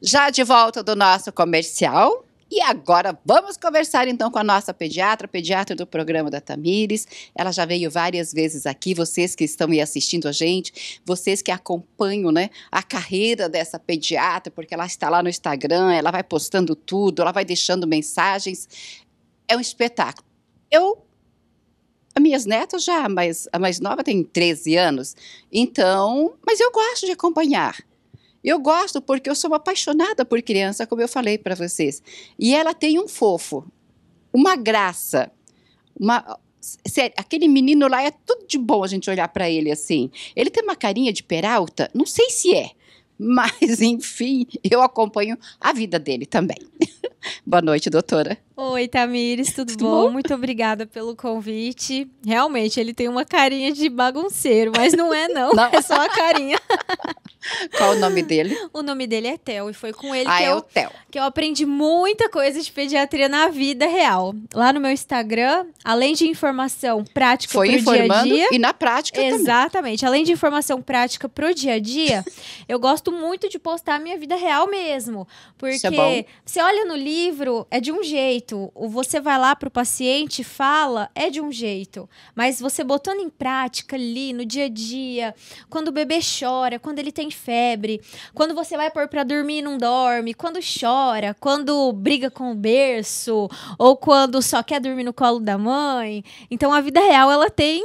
Já de volta do nosso comercial. E agora vamos conversar então com a nossa pediatra, pediatra do programa da Tamires. Ela já veio várias vezes aqui, vocês que estão aí assistindo a gente, vocês que acompanham, né, a carreira dessa pediatra, porque ela está lá no Instagram, ela vai postando tudo, ela vai deixando mensagens. É um espetáculo. Eu as minhas netas já, mas a mais nova tem 13 anos. Então, mas eu gosto de acompanhar. Eu gosto porque eu sou apaixonada por criança, como eu falei para vocês. E ela tem um fofo, uma graça, uma Sério, aquele menino lá é tudo de bom a gente olhar para ele assim. Ele tem uma carinha de peralta, não sei se é, mas enfim, eu acompanho a vida dele também. Boa noite, doutora. Oi, Tamires, tudo, tudo bom? bom? Muito obrigada pelo convite. Realmente, ele tem uma carinha de bagunceiro, mas não é não. não. é só a carinha. Qual o nome dele? O nome dele é Theo e foi com ele ah, que, é eu, Theo. que eu aprendi muita coisa de pediatria na vida real. Lá no meu Instagram, além de informação prática foi pro dia a dia. E na prática Exatamente. Também. Além de informação prática pro dia a dia, eu gosto muito de postar a minha vida real mesmo. É Porque é você olha no livro, é de um jeito. Ou você vai lá pro paciente, fala, é de um jeito. Mas você botando em prática ali, no dia a dia, quando o bebê chora, quando ele tem tem febre, quando você vai pôr pra dormir e não dorme, quando chora, quando briga com o berço, ou quando só quer dormir no colo da mãe. Então a vida real, ela tem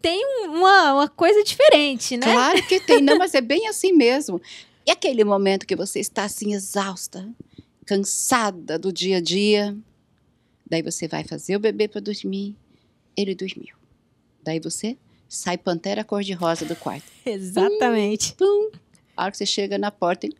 tem uma, uma coisa diferente, né? Claro que tem, não, mas é bem assim mesmo. E aquele momento que você está assim, exausta, cansada do dia a dia, daí você vai fazer o bebê para dormir, ele dormiu. Daí você sai pantera cor-de-rosa do quarto. Exatamente. Pum, pum, a hora que você chega na porta, ele.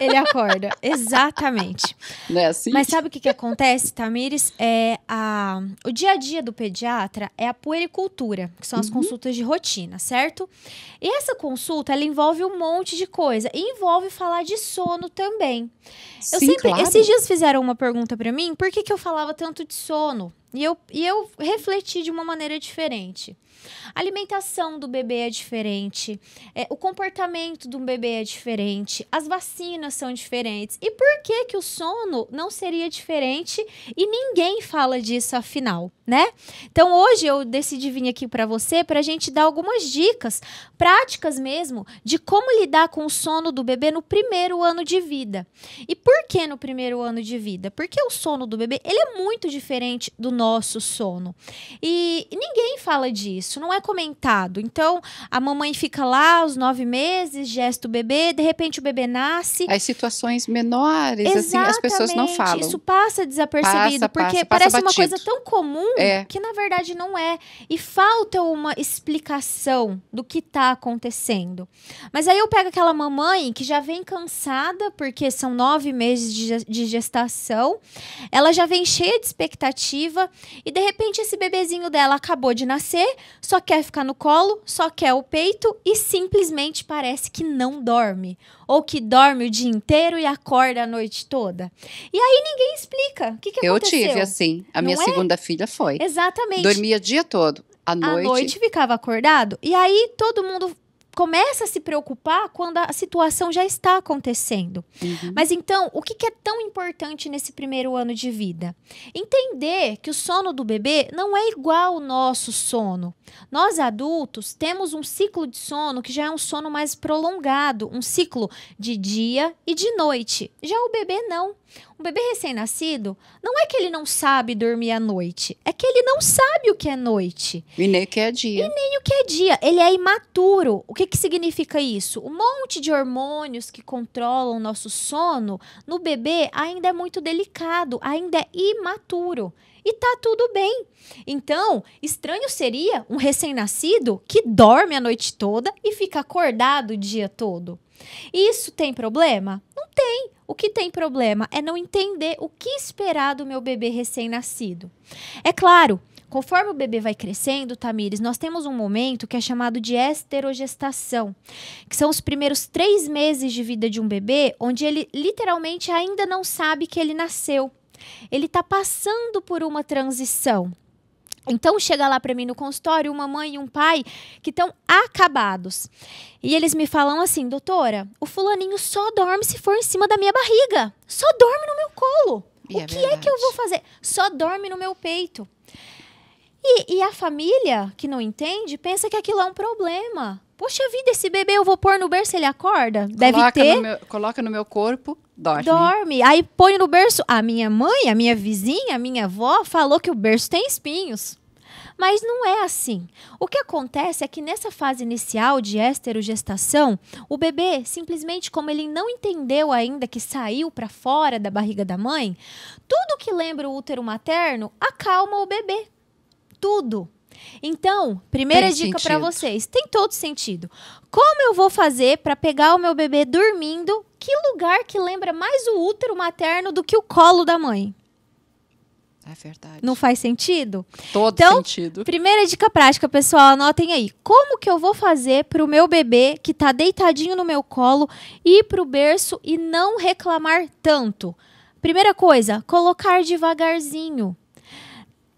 Ele acorda, exatamente. Não é assim? Mas sabe o que, que acontece, Tamires? É a... O dia a dia do pediatra é a puericultura, que são as uhum. consultas de rotina, certo? E essa consulta, ela envolve um monte de coisa. E envolve falar de sono também. Sim, eu sempre, claro. Esses dias fizeram uma pergunta para mim, por que, que eu falava tanto de sono? E eu, e eu refleti de uma maneira diferente. A alimentação do bebê é diferente, é, o comportamento do bebê é diferente, as vacinas são diferentes. E por que que o sono não seria diferente? E ninguém fala disso afinal, né? Então hoje eu decidi vir aqui para você para a gente dar algumas dicas práticas mesmo de como lidar com o sono do bebê no primeiro ano de vida. E por que no primeiro ano de vida? Porque o sono do bebê ele é muito diferente do nosso sono e ninguém fala disso isso não é comentado. Então, a mamãe fica lá os nove meses, gesta o bebê, de repente o bebê nasce. As situações menores, Exatamente. assim, as pessoas não falam. Isso passa desapercebido, passa, porque passa, parece passa uma coisa tão comum é. que na verdade não é. E falta uma explicação do que está acontecendo. Mas aí eu pego aquela mamãe que já vem cansada, porque são nove meses de gestação, ela já vem cheia de expectativa, e de repente esse bebezinho dela acabou de nascer, só quer ficar no colo, só quer o peito e simplesmente parece que não dorme. Ou que dorme o dia inteiro e acorda a noite toda. E aí ninguém explica o que, que aconteceu. Eu tive assim. A não minha é? segunda filha foi. Exatamente. Dormia o dia todo. À noite. À noite ficava acordado. E aí todo mundo começa a se preocupar quando a situação já está acontecendo. Uhum. Mas então, o que, que é tão importante nesse primeiro ano de vida? Entender que o sono do bebê não é igual ao nosso sono. Nós adultos temos um ciclo de sono que já é um sono mais prolongado, um ciclo de dia e de noite. Já o bebê não. Um bebê recém-nascido, não é que ele não sabe dormir à noite, é que ele não sabe o que é noite. E nem o que é dia. E nem o que é dia. Ele é imaturo. O que, que significa isso? Um monte de hormônios que controlam o nosso sono no bebê ainda é muito delicado, ainda é imaturo e tá tudo bem. Então, estranho seria um recém-nascido que dorme a noite toda e fica acordado o dia todo. Isso tem problema? Não tem. O que tem problema é não entender o que esperar do meu bebê recém-nascido. É claro, Conforme o bebê vai crescendo, Tamires, nós temos um momento que é chamado de esterogestação, que são os primeiros três meses de vida de um bebê, onde ele literalmente ainda não sabe que ele nasceu. Ele está passando por uma transição. Então chega lá para mim no consultório uma mãe e um pai que estão acabados. E eles me falam assim: "Doutora, o fulaninho só dorme se for em cima da minha barriga. Só dorme no meu colo. E o é que verdade. é que eu vou fazer? Só dorme no meu peito." E, e, a família, que não entende, pensa que aquilo é um problema. Poxa vida, esse bebê eu vou pôr no berço, ele acorda? Deve coloca ter. No meu, coloca no meu corpo, dorme. Dorme. Aí põe no berço. A minha mãe, a minha vizinha, a minha avó falou que o berço tem espinhos. Mas não é assim. O que acontece é que nessa fase inicial de esterogestação, o bebê, simplesmente como ele não entendeu ainda que saiu para fora da barriga da mãe, tudo que lembra o útero materno acalma o bebê. Tudo. Então, primeira tem dica para vocês, tem todo sentido. Como eu vou fazer para pegar o meu bebê dormindo? Que lugar que lembra mais o útero materno do que o colo da mãe? É verdade. Não faz sentido? Todo então, sentido. Primeira dica prática, pessoal, anotem aí. Como que eu vou fazer para o meu bebê que está deitadinho no meu colo ir para o berço e não reclamar tanto? Primeira coisa, colocar devagarzinho.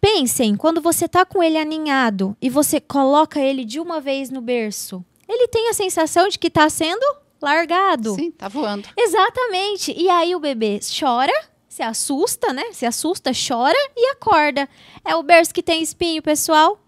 Pensem, quando você está com ele aninhado e você coloca ele de uma vez no berço, ele tem a sensação de que está sendo largado. Sim, tá voando. Exatamente. E aí o bebê chora, se assusta, né? Se assusta, chora e acorda. É o berço que tem espinho, pessoal?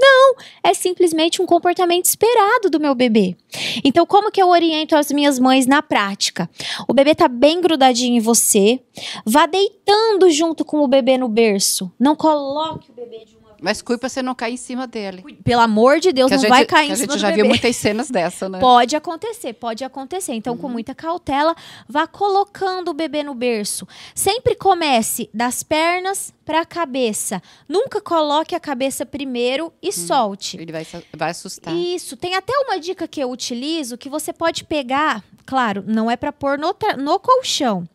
Não, é simplesmente um comportamento esperado do meu bebê. Então, como que eu oriento as minhas mães na prática? O bebê tá bem grudadinho em você, vá deitando junto com o bebê no berço. Não coloque o bebê de uma mas cuide pra você não cair em cima dele. Pelo amor de Deus, que não gente, vai cair em cima dele. A gente já viu muitas cenas dessa, né? Pode acontecer, pode acontecer. Então, com uhum. muita cautela, vá colocando o bebê no berço. Sempre comece das pernas para a cabeça. Nunca coloque a cabeça primeiro e hum, solte. Ele vai, vai assustar. Isso. Tem até uma dica que eu utilizo que você pode pegar, claro, não é para pôr no, no colchão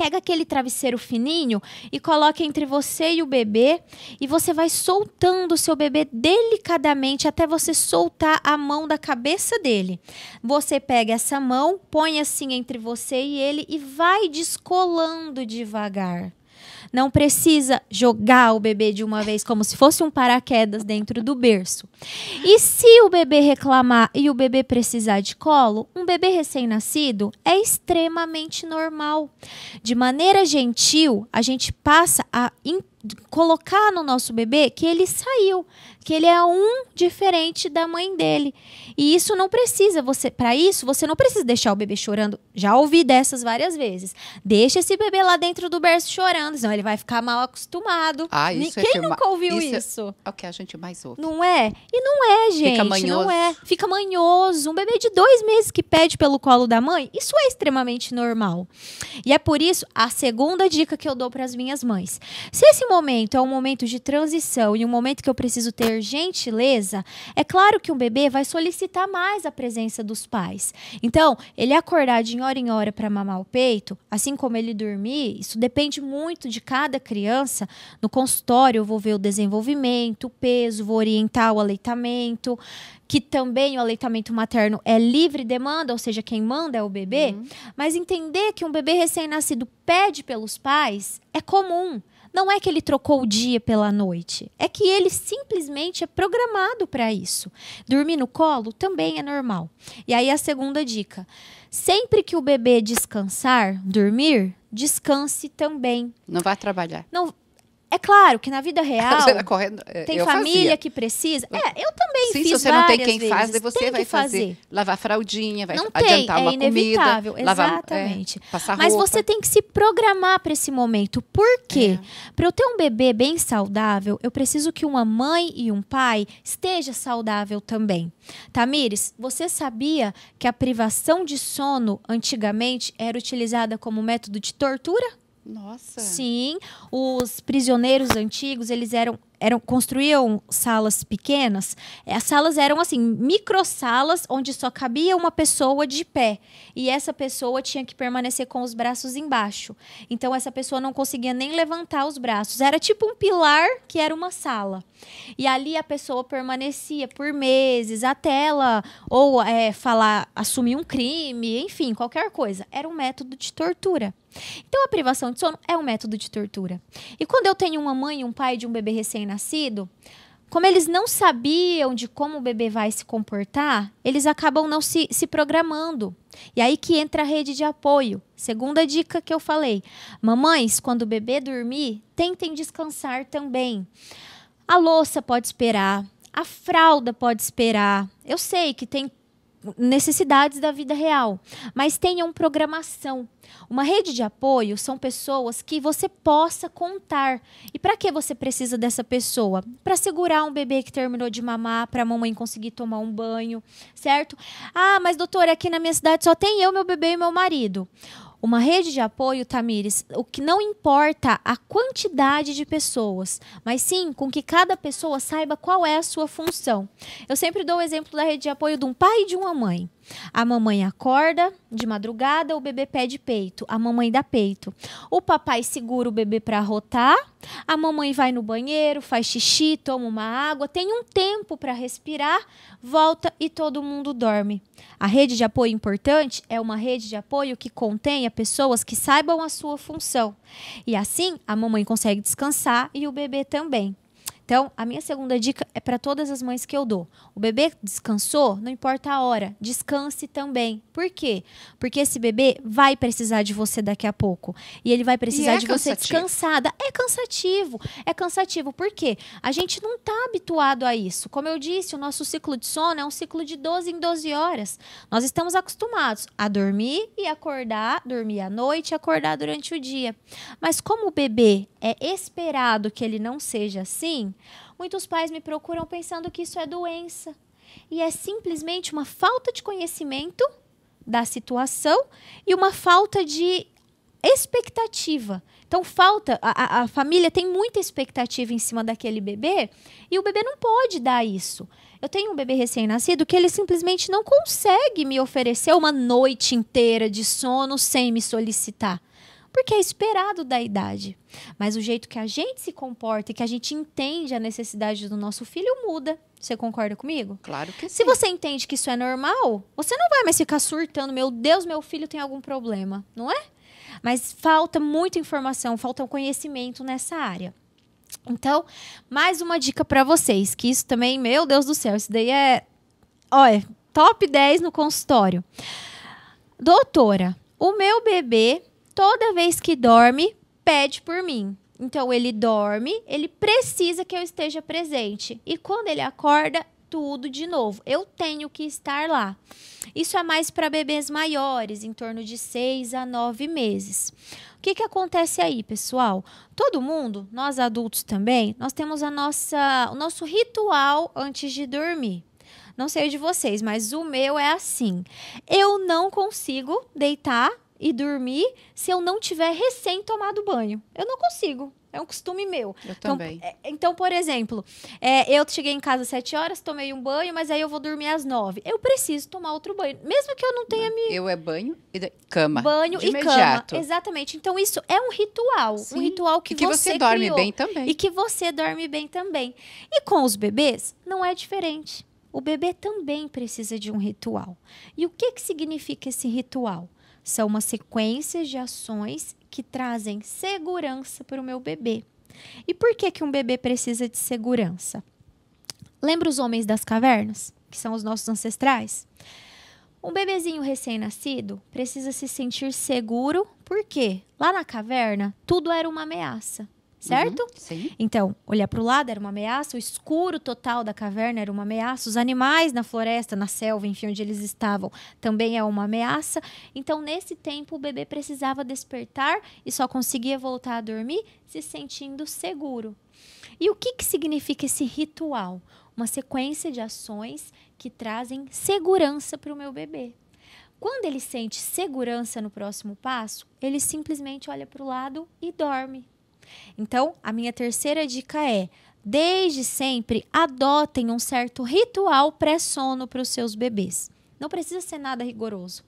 pega aquele travesseiro fininho e coloca entre você e o bebê e você vai soltando o seu bebê delicadamente até você soltar a mão da cabeça dele. Você pega essa mão, põe assim entre você e ele e vai descolando devagar. Não precisa jogar o bebê de uma vez como se fosse um paraquedas dentro do berço. E se o bebê reclamar e o bebê precisar de colo, um bebê recém-nascido é extremamente normal. De maneira gentil, a gente passa a colocar no nosso bebê que ele saiu, que ele é um diferente da mãe dele. E isso não precisa você, para isso você não precisa deixar o bebê chorando. Já ouvi dessas várias vezes. Deixa esse bebê lá dentro do berço chorando, senão ele vai ficar mal acostumado. Ah, isso é Quem é nunca ouviu isso? É isso? É o que a gente mais ouve. Não é? E não é, gente. Fica manhoso. Não é. Fica manhoso. Um bebê de dois meses que pede pelo colo da mãe, isso é extremamente normal. E é por isso a segunda dica que eu dou para as minhas mães. Se esse momento é um momento de transição e um momento que eu preciso ter gentileza, é claro que um bebê vai solicitar mais a presença dos pais. Então, ele acordar de hora em hora para mamar o peito, assim como ele dormir, isso depende muito de cada criança. No consultório, eu vou ver o desenvolvimento, o peso, vou orientar o aleitamento, que também o aleitamento materno é livre demanda, ou seja, quem manda é o bebê. Uhum. Mas entender que um bebê recém-nascido pede pelos pais é comum. Não é que ele trocou o dia pela noite, é que ele simplesmente é programado para isso. Dormir no colo também é normal. E aí a segunda dica: sempre que o bebê descansar, dormir, descanse também. Não vá trabalhar. Não, é claro que na vida real tá correndo, é, tem família fazia. que precisa. É, eu também Sim, fiz se você não tem quem vezes. faz, você tem vai fazer. fazer. Lavar fraldinha, vai não adiantar tem, uma é inevitável, comida. Exatamente. Lavar, é, passar Mas você tem que se programar para esse momento. Por quê? É. Para eu ter um bebê bem saudável, eu preciso que uma mãe e um pai esteja saudável também. Tamires, você sabia que a privação de sono antigamente era utilizada como método de tortura? Nossa. Sim, os prisioneiros antigos, eles eram eram construíam salas pequenas, eh, as salas eram assim, micro salas onde só cabia uma pessoa de pé, e essa pessoa tinha que permanecer com os braços embaixo. Então essa pessoa não conseguia nem levantar os braços. Era tipo um pilar que era uma sala. E ali a pessoa permanecia por meses até ela ou é, falar, assumir um crime, enfim, qualquer coisa. Era um método de tortura. Então a privação de sono é um método de tortura. E quando eu tenho uma mãe e um pai de um bebê recém recém-nascido, como eles não sabiam de como o bebê vai se comportar, eles acabam não se, se programando. E aí que entra a rede de apoio. Segunda dica que eu falei: mamães, quando o bebê dormir, tentem descansar também. A louça pode esperar, a fralda pode esperar. Eu sei que tem necessidades da vida real, mas tenham programação. Uma rede de apoio são pessoas que você possa contar. E para que você precisa dessa pessoa? Para segurar um bebê que terminou de mamar, para a mamãe conseguir tomar um banho, certo? Ah, mas doutora, aqui na minha cidade só tem eu, meu bebê e meu marido. Uma rede de apoio, Tamires, o que não importa a quantidade de pessoas, mas sim com que cada pessoa saiba qual é a sua função. Eu sempre dou o exemplo da rede de apoio de um pai e de uma mãe. A mamãe acorda de madrugada, o bebê pede peito, a mamãe dá peito. O papai segura o bebê para rotar, a mamãe vai no banheiro, faz xixi, toma uma água, tem um tempo para respirar, volta e todo mundo dorme. A rede de apoio importante é uma rede de apoio que contenha pessoas que saibam a sua função. E assim a mamãe consegue descansar e o bebê também. Então, a minha segunda dica é para todas as mães que eu dou. O bebê descansou, não importa a hora, descanse também. Por quê? Porque esse bebê vai precisar de você daqui a pouco. E ele vai precisar é de cansativo. você descansada. É cansativo. É cansativo. Por quê? A gente não está habituado a isso. Como eu disse, o nosso ciclo de sono é um ciclo de 12 em 12 horas. Nós estamos acostumados a dormir e acordar, dormir à noite e acordar durante o dia. Mas como o bebê é esperado que ele não seja assim, Muitos pais me procuram pensando que isso é doença. E é simplesmente uma falta de conhecimento da situação e uma falta de expectativa. Então, falta. A, a, família tem muita expectativa em cima daquele bebê e o bebê não pode dar isso. Eu tenho um bebê recém-nascido que ele simplesmente não consegue me oferecer uma noite inteira de sono sem me solicitar porque é esperado da idade. Mas o jeito que a gente se comporta e que a gente entende a necessidade do nosso filho muda. Você concorda comigo? Claro que Se sim. Se você entende que isso é normal, você não vai mais ficar surtando, meu Deus, meu filho tem algum problema, não é? Mas falta muita informação, falta um conhecimento nessa área. Então, mais uma dica para vocês, que isso também, meu Deus do céu, isso daí é, olha, top 10 no consultório. Doutora, o meu bebê toda vez que dorme, pede por mim. Então ele dorme, ele precisa que eu esteja presente. E quando ele acorda, tudo de novo. Eu tenho que estar lá. Isso é mais para bebês maiores, em torno de 6 a 9 meses. O que, que acontece aí, pessoal? Todo mundo, nós adultos também, nós temos a nossa, o nosso ritual antes de dormir. Não sei de vocês, mas o meu é assim. Eu não consigo deitar e dormir se eu não tiver recém tomado banho. Eu não consigo. É um costume meu. Eu então, também. É, então, por exemplo, é, eu cheguei em casa às 7 horas, tomei um banho, mas aí eu vou dormir às 9. Eu preciso tomar outro banho. Mesmo que eu não tenha não. me. Eu é banho e cama. Banho De e imediato. cama. Exatamente. Então, isso é um ritual. Sim. Um ritual que, e que você, você dorme criou, bem também. E que você dorme bem também. E com os bebês, não é diferente. O bebê também precisa de um ritual. E o que, que significa esse ritual? São uma sequência de ações que trazem segurança para o meu bebê. E por que, que um bebê precisa de segurança? Lembra os homens das cavernas, que são os nossos ancestrais? Um bebezinho recém-nascido precisa se sentir seguro, porque lá na caverna tudo era uma ameaça certo? Uhum, então, olhar para o lado era uma ameaça, o escuro total da caverna era uma ameaça, os animais na floresta, na selva, enfim, onde eles estavam, também é uma ameaça. Então, nesse tempo, o bebê precisava despertar e só conseguia voltar a dormir se sentindo seguro. E o que, que significa esse ritual? Uma sequência de ações que trazem segurança para o meu bebê. Quando ele sente segurança no próximo passo, ele simplesmente olha para o lado e dorme. Então, a minha terceira dica é: desde sempre adotem um certo ritual pré-sono para os seus bebês. Não precisa ser nada rigoroso.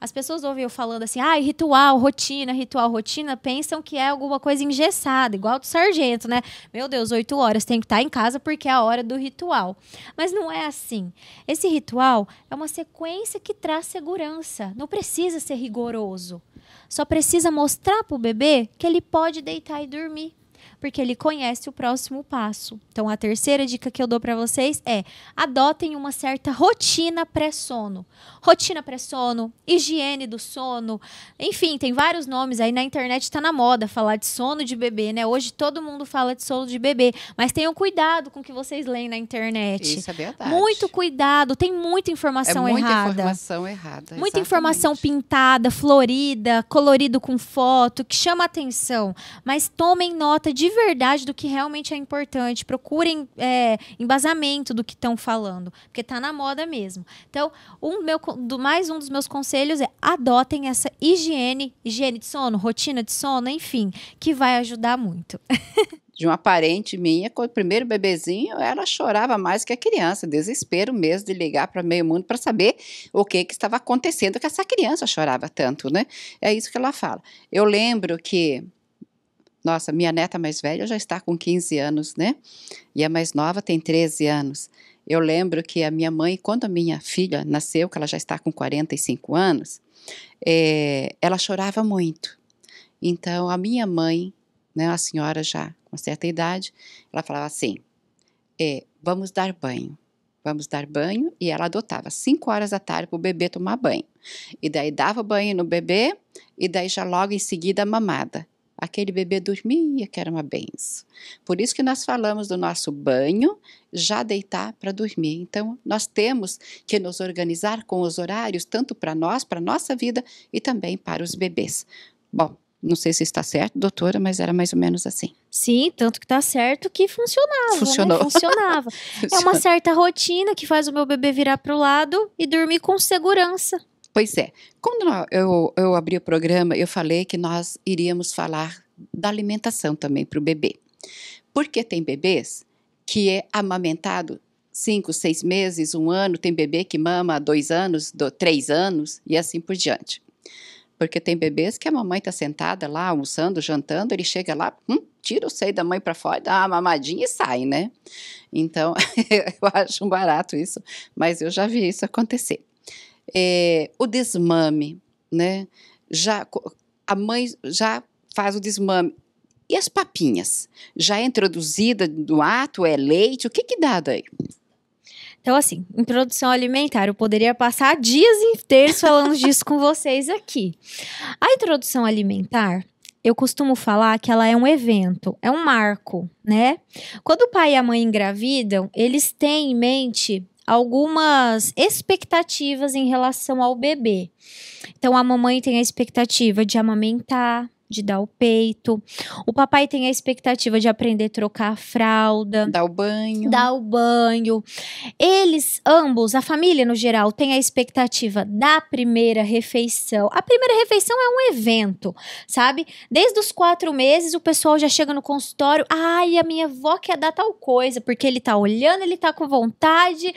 As pessoas ouvem eu falando assim, ah, ritual, rotina, ritual, rotina, pensam que é alguma coisa engessada, igual do sargento, né? Meu Deus, oito horas tem que estar tá em casa porque é a hora do ritual. Mas não é assim. Esse ritual é uma sequência que traz segurança. Não precisa ser rigoroso só precisa mostrar para o bebê que ele pode deitar e dormir porque ele conhece o próximo passo. Então, a terceira dica que eu dou para vocês é: adotem uma certa rotina pré-sono. Rotina pré-sono, higiene do sono, enfim, tem vários nomes aí na internet, está na moda falar de sono de bebê, né? Hoje todo mundo fala de sono de bebê, mas tenham cuidado com o que vocês leem na internet. Isso é verdade. Muito cuidado, tem muita informação é muita errada. Muita informação errada. Exatamente. Muita informação pintada, florida, colorido com foto, que chama atenção. Mas tomem nota de de verdade do que realmente é importante. Procurem é, embasamento do que estão falando, porque está na moda mesmo. Então, um meu, do, mais um dos meus conselhos é adotem essa higiene, higiene de sono, rotina de sono, enfim, que vai ajudar muito. de uma parente minha, com o primeiro bebezinho, ela chorava mais que a criança, desespero mesmo de ligar para meio mundo para saber o que, que estava acontecendo, que essa criança chorava tanto, né? É isso que ela fala. Eu lembro que nossa, minha neta mais velha já está com 15 anos, né? E a mais nova tem 13 anos. Eu lembro que a minha mãe, quando a minha filha nasceu, que ela já está com 45 anos, é, ela chorava muito. Então, a minha mãe, né, a senhora já com certa idade, ela falava assim: é, vamos dar banho. Vamos dar banho. E ela adotava 5 horas da tarde para o bebê tomar banho. E daí dava banho no bebê, e daí já logo em seguida a mamada aquele bebê dormia, que era uma benção. Por isso que nós falamos do nosso banho, já deitar para dormir. Então, nós temos que nos organizar com os horários, tanto para nós, para a nossa vida e também para os bebês. Bom, não sei se está certo, doutora, mas era mais ou menos assim. Sim, tanto que está certo que funcionava. Né? Funcionou. Né? Funcionava. é uma certa rotina que faz o meu bebê virar para o lado e dormir com segurança. Pois é. Quando eu, eu abri o programa, eu falei que nós iríamos falar da alimentação também para o bebê. Porque tem bebês que é amamentado cinco, seis meses, um ano, tem bebê que mama dois anos, do, três anos e assim por diante. Porque tem bebês que a mamãe está sentada lá, almoçando, jantando, ele chega lá, hum, tira o seio da mãe para fora, dá uma mamadinha e sai, né? Então, eu acho um barato isso, mas eu já vi isso acontecer. É, o desmame, né? Já a mãe já faz o desmame. E as papinhas? Já é introduzida no ato? É leite? O que que dá daí? Então, assim, introdução alimentar, eu poderia passar dias inteiros falando disso com vocês aqui. A introdução alimentar, eu costumo falar que ela é um evento, é um marco, né? Quando o pai e a mãe engravidam, eles têm em mente algumas expectativas em relação ao bebê. Então, a mamãe tem a expectativa de amamentar, de dar o peito. O papai tem a expectativa de aprender a trocar a fralda, dar o banho. Dar o banho. Eles ambos, a família no geral, tem a expectativa da primeira refeição. A primeira refeição é um evento, sabe? Desde os quatro meses o pessoal já chega no consultório, ai, a minha avó quer dar tal coisa, porque ele tá olhando, ele tá com vontade.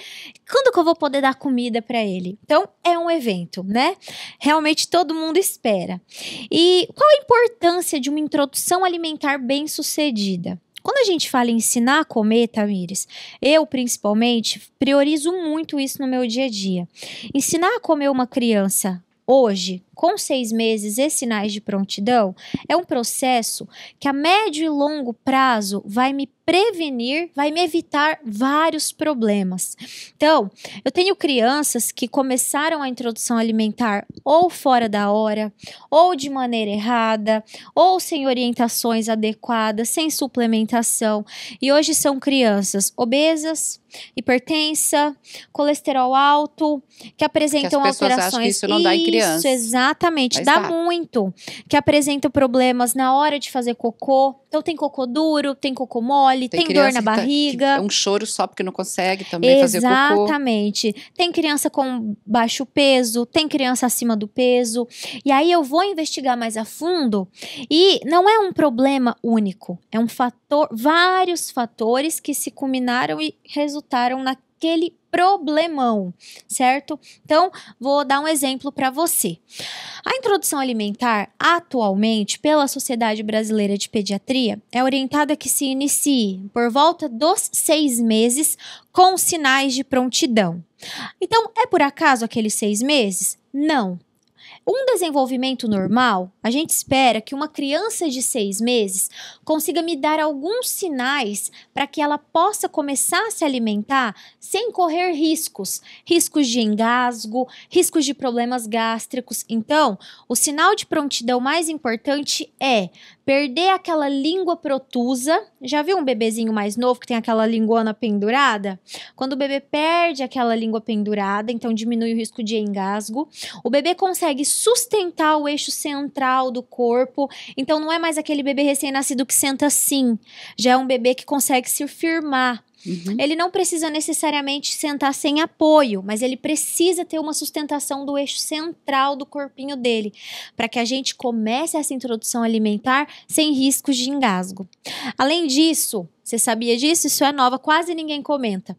Quando que eu vou poder dar comida para ele? Então, é um evento, né? Realmente todo mundo espera. E qual a importância importância de uma introdução alimentar bem sucedida. Quando a gente fala em ensinar a comer, Tamires, eu principalmente priorizo muito isso no meu dia a dia. Ensinar a comer uma criança hoje, com seis meses e sinais de prontidão, é um processo que a médio e longo prazo vai me prevenir, vai me evitar vários problemas. Então, eu tenho crianças que começaram a introdução alimentar ou fora da hora, ou de maneira errada, ou sem orientações adequadas, sem suplementação, e hoje são crianças obesas, hipertensa, colesterol alto, que apresentam que as alterações. Acham que isso não dá em criança. Isso, exatamente, Mas dá tá. muito. Que apresentam problemas na hora de fazer cocô. Então tem cocô duro, tem cocô mole, engole, tem, tem dor na tá, barriga. Tá, é um choro só porque não consegue também Exatamente. fazer cocô. Exatamente. Tem criança com baixo peso, tem criança acima do peso. E aí eu vou investigar mais a fundo e não é um problema único, é um fator, vários fatores que se combinaram e resultaram naquele problemão, certo? Então, vou dar um exemplo para você. A introdução alimentar, atualmente, pela Sociedade Brasileira de Pediatria, é orientada que se inicie por volta dos seis meses com sinais de prontidão. Então, é por acaso aqueles seis meses? Não. Um desenvolvimento normal, a gente espera que uma criança de seis meses consiga me dar alguns sinais para que ela possa começar a se alimentar sem correr riscos, riscos de engasgo, riscos de problemas gástricos. Então, o sinal de prontidão mais importante é perder aquela língua protusa. Já viu um bebezinho mais novo que tem aquela linguana pendurada? Quando o bebê perde aquela língua pendurada, então diminui o risco de engasgo. O bebê consegue sustentar o eixo central do corpo, então não é mais aquele bebê recém-nascido que senta assim. Já é um bebê que consegue se firmar. Uhum. Ele não precisa necessariamente sentar sem apoio, mas ele precisa ter uma sustentação do eixo central do corpinho dele, para que a gente comece essa introdução alimentar sem riscos de engasgo. Além disso, você sabia disso? Isso é nova, quase ninguém comenta.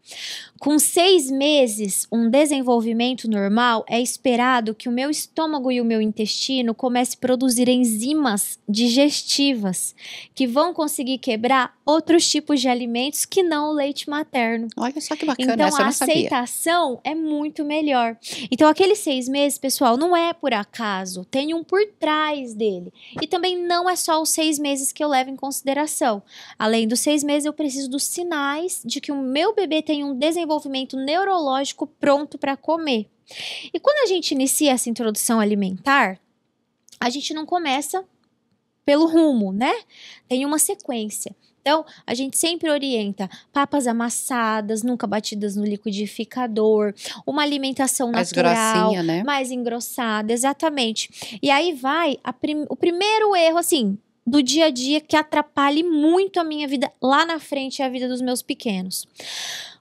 Com seis meses, um desenvolvimento normal, é esperado que o meu estômago e o meu intestino comece a produzir enzimas digestivas que vão conseguir quebrar outros tipos de alimentos que não o leite materno. Olha só que bacana. Então a aceitação é muito melhor. Então aqueles seis meses, pessoal, não é por acaso. Tem um por trás dele. E também não é só os seis meses que eu levo em consideração. Além dos seis meses vezes eu preciso dos sinais de que o meu bebê tem um desenvolvimento neurológico pronto para comer. E quando a gente inicia essa introdução alimentar, a gente não começa pelo rumo, né? Tem uma sequência. Então, a gente sempre orienta papas amassadas, nunca batidas no liquidificador, uma alimentação mais natural, né? mais engrossada, exatamente. E aí vai prim o primeiro erro, assim, do dia a dia que atrapalhe muito a minha vida lá na frente e é a vida dos meus pequenos.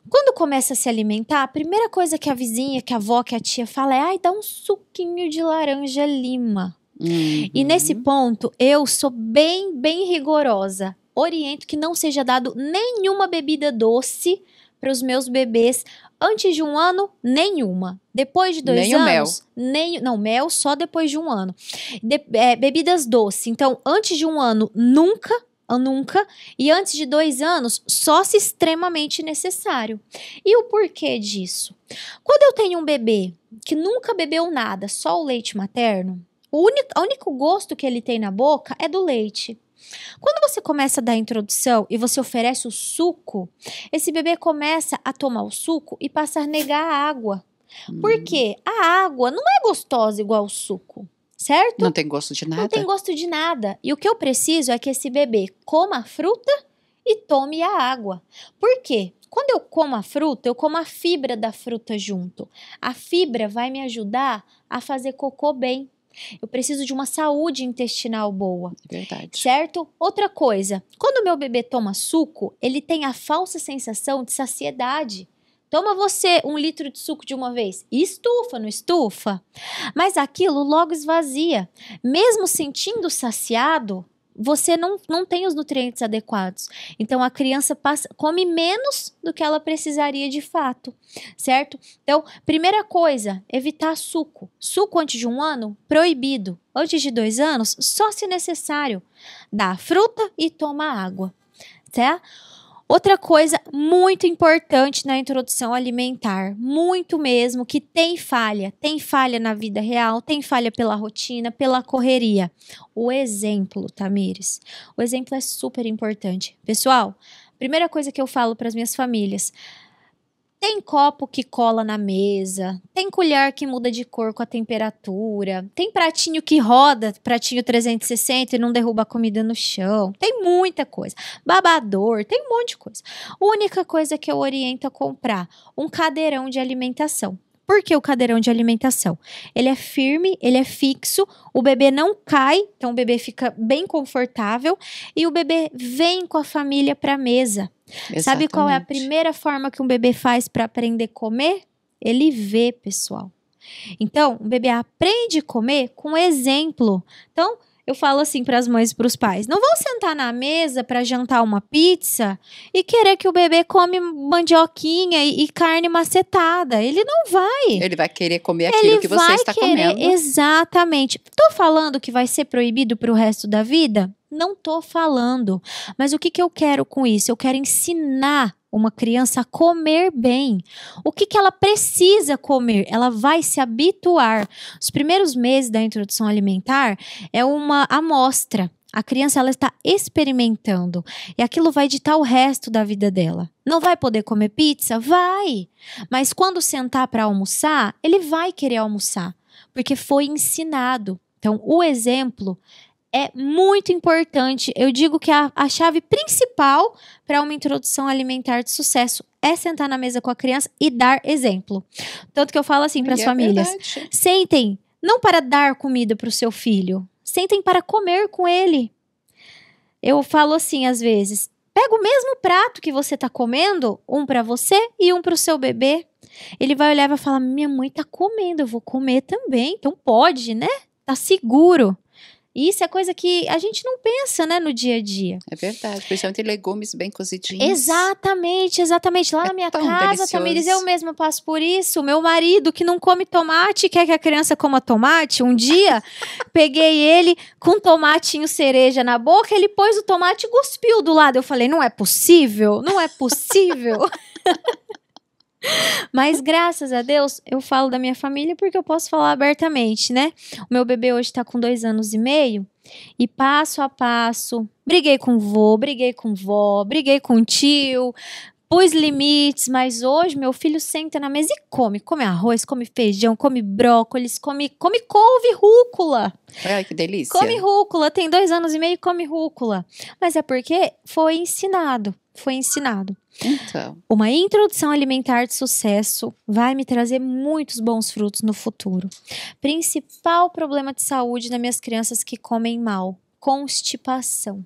Quando começa a se alimentar, a primeira coisa que a vizinha, que a avó, que a tia fala é: ai, dá um suquinho de laranja lima. Uhum. E nesse ponto, eu sou bem, bem rigorosa. Oriento que não seja dado nenhuma bebida doce para os meus bebês antes de um ano, nenhuma. Depois de dois nem anos, nem não mel só depois de um ano. De, é, bebidas doces. Então, antes de um ano, nunca nunca, e antes de dois anos, só se extremamente necessário. E o porquê disso? Quando eu tenho um bebê que nunca bebeu nada, só o leite materno, o único, o único gosto que ele tem na boca é do leite. Quando você começa a dar a introdução e você oferece o suco, esse bebê começa a tomar o suco e passa a negar a água. Hum. Porque a água não é gostosa igual o suco certo? Não tem gosto de nada. Não tem gosto de nada. E o que eu preciso é que esse bebê coma a fruta e tome a água. Por quê? Quando eu como a fruta, eu como a fibra da fruta junto. A fibra vai me ajudar a fazer cocô bem. Eu preciso de uma saúde intestinal boa. Verdade. Certo? Outra coisa, quando o meu bebê toma suco, ele tem a falsa sensação de saciedade. Toma você um litro de suco de uma vez, e estufa, não estufa? Mas aquilo logo esvazia. Mesmo sentindo saciado, você não, não tem os nutrientes adequados. Então a criança passa, come menos do que ela precisaria de fato, certo? Então, primeira coisa, evitar suco. Suco antes de um ano, proibido. Antes de dois anos, só se necessário. Dá fruta e toma água, certo? Tá? Outra coisa muito importante na introdução alimentar, muito mesmo, que tem falha, tem falha na vida real, tem falha pela rotina, pela correria. O exemplo, Tamires. O exemplo é super importante. Pessoal, primeira coisa que eu falo para as minhas famílias, tem copo que cola na mesa, tem colher que muda de cor com a temperatura, tem pratinho que roda, pratinho 360 e não derruba a comida no chão. Tem muita coisa. Babador, tem um monte de coisa. A única coisa que eu oriento a é comprar, um cadeirão de alimentação. Por que o cadeirão de alimentação? Ele é firme, ele é fixo, o bebê não cai, então o bebê fica bem confortável e o bebê vem com a família para a mesa. Exatamente. Sabe qual é a primeira forma que um bebê faz para aprender a comer? Ele vê, pessoal. Então, o bebê aprende a comer com exemplo. Então, eu falo assim para as mães e para os pais: não vão sentar na mesa para jantar uma pizza e querer que o bebê come mandioquinha e, e carne macetada. Ele não vai. Ele vai querer comer aquilo Ele que você está querer, comendo. Exatamente. Tô falando que vai ser proibido para o resto da vida? Não tô falando. Mas o que, que eu quero com isso? Eu quero ensinar uma criança a comer bem. O que, que ela precisa comer? Ela vai se habituar. Os primeiros meses da introdução alimentar é uma amostra. A criança ela está experimentando e aquilo vai ditar o resto da vida dela. Não vai poder comer pizza? Vai. Mas quando sentar para almoçar, ele vai querer almoçar, porque foi ensinado. Então, o exemplo é muito importante. Eu digo que a, a chave principal para uma introdução alimentar de sucesso é sentar na mesa com a criança e dar exemplo. Tanto que eu falo assim para as é famílias: verdade. sentem não para dar comida para o seu filho, sentem para comer com ele. Eu falo assim às vezes: pega o mesmo prato que você está comendo, um para você e um para o seu bebê. Ele vai olhar e vai falar: minha mãe está comendo, eu vou comer também, então pode, né? Tá seguro. Isso é coisa que a gente não pensa, né, no dia a dia. É verdade, principalmente legumes bem cozidinhos. Exatamente, exatamente. Lá é na minha casa, Tamires, eu mesma passo por isso. O meu marido, que não come tomate, quer que a criança coma tomate. Um dia, peguei ele com tomatinho cereja na boca, ele pôs o tomate e cuspiu do lado. Eu falei, não é possível, não é possível. Mas graças a Deus, eu falo da minha família porque eu posso falar abertamente, né? O meu bebê hoje tá com dois anos e meio. E passo a passo, briguei com vô, briguei com vó, briguei com tio, pus limites, mas hoje meu filho senta na mesa e come. Come arroz, come feijão, come brócolis, come, come couve rúcula. Ai, que delícia. Come rúcula, tem dois anos e meio come rúcula. Mas é porque foi ensinado, foi ensinado. Então. Uma introdução alimentar de sucesso vai me trazer muitos bons frutos no futuro. Principal problema de saúde nas minhas crianças que comem mal: constipação.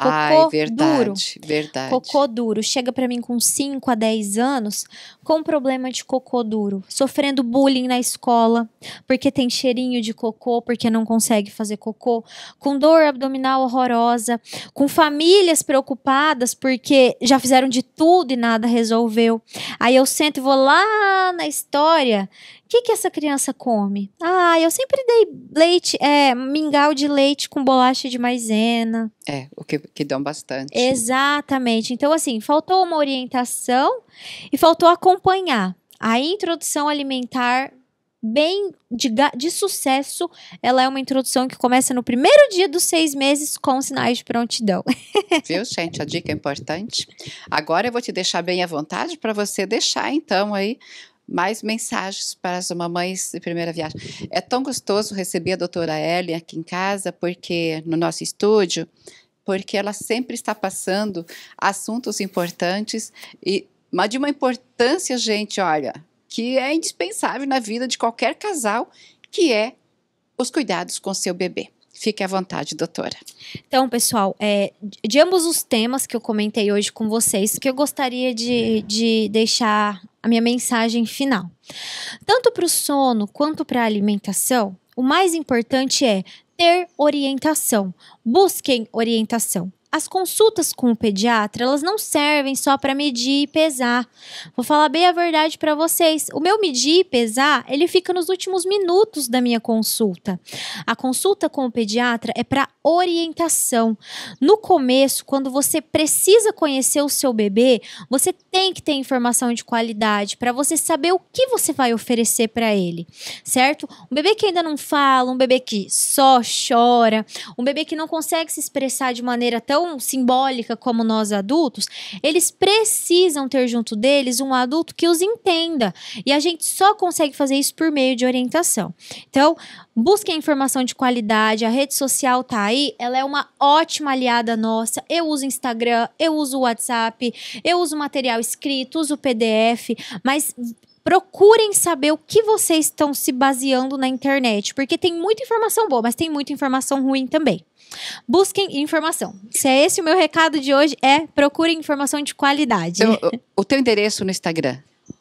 Cocô Ai, verdade, duro. verdade. Cocô duro. Chega para mim com 5 a 10 anos com problema de cocô duro, sofrendo bullying na escola, porque tem cheirinho de cocô, porque não consegue fazer cocô, com dor abdominal horrorosa, com famílias preocupadas porque já fizeram de tudo e nada resolveu. Aí eu sento e vou lá na história que, que essa criança come? Ah, eu sempre dei leite, é, mingau de leite com bolacha de maisena. É, o que, que dão bastante. Exatamente. Então, assim, faltou uma orientação e faltou acompanhar. A introdução alimentar bem de, de sucesso. Ela é uma introdução que começa no primeiro dia dos seis meses com sinais de prontidão. Viu, gente? A dica é importante. Agora eu vou te deixar bem à vontade para você deixar, então, aí mais mensagens para as mamães de primeira viagem. É tão gostoso receber a doutora Ellen aqui em casa, porque no nosso estúdio, porque ela sempre está passando assuntos importantes e mas de uma importância, gente, olha, que é indispensável na vida de qualquer casal, que é os cuidados com seu bebê. Fique à vontade, doutora. Então, pessoal, é, de ambos os temas que eu comentei hoje com vocês, que eu gostaria de, de deixar a minha mensagem final. Tanto para o sono quanto para a alimentação, o mais importante é ter orientação. Busquem orientação as consultas com o pediatra, elas não servem só para medir e pesar. Vou falar bem a verdade para vocês. O meu medir e pesar, ele fica nos últimos minutos da minha consulta. A consulta com o pediatra é para orientação. No começo, quando você precisa conhecer o seu bebê, você tem que ter informação de qualidade para você saber o que você vai oferecer para ele, certo? Um bebê que ainda não fala, um bebê que só chora, um bebê que não consegue se expressar de maneira tão tão simbólica como nós adultos, eles precisam ter junto deles um adulto que os entenda. E a gente só consegue fazer isso por meio de orientação. Então, busquem informação de qualidade, a rede social tá aí, ela é uma ótima aliada nossa. Eu uso Instagram, eu uso WhatsApp, eu uso material escrito, uso PDF, mas procurem saber o que vocês estão se baseando na internet, porque tem muita informação boa, mas tem muita informação ruim também. Busquem informação. Se é esse o meu recado de hoje, é procurem informação de qualidade. Eu, o teu endereço no Instagram?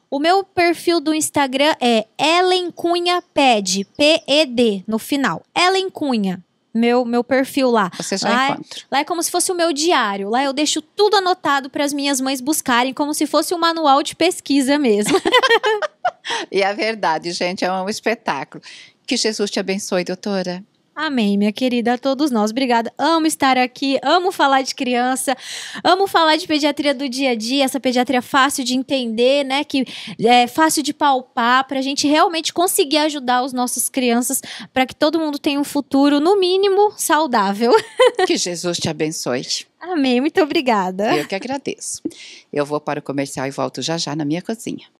O meu perfil do Instagram é Ellen Cunha Ped, P-E-D, no final. Ellen Cunha meu, meu perfil lá. Você já lá é encontra. lá é como se fosse o meu diário. Lá eu deixo tudo anotado para as minhas mães buscarem, como se fosse um manual de pesquisa mesmo. e a é verdade, gente, é um espetáculo. Que Jesus te abençoe, doutora. Amém, minha querida, a todos nós. Obrigada. Amo estar aqui, amo falar de criança, amo falar de pediatria do dia a dia, essa pediatria fácil de entender, né? Que é fácil de palpar, para a gente realmente conseguir ajudar os nossos crianças para que todo mundo tenha um futuro, no mínimo, saudável. Que Jesus te abençoe. Amém, muito obrigada. Eu que agradeço. Eu vou para o comercial e volto já já na minha cozinha.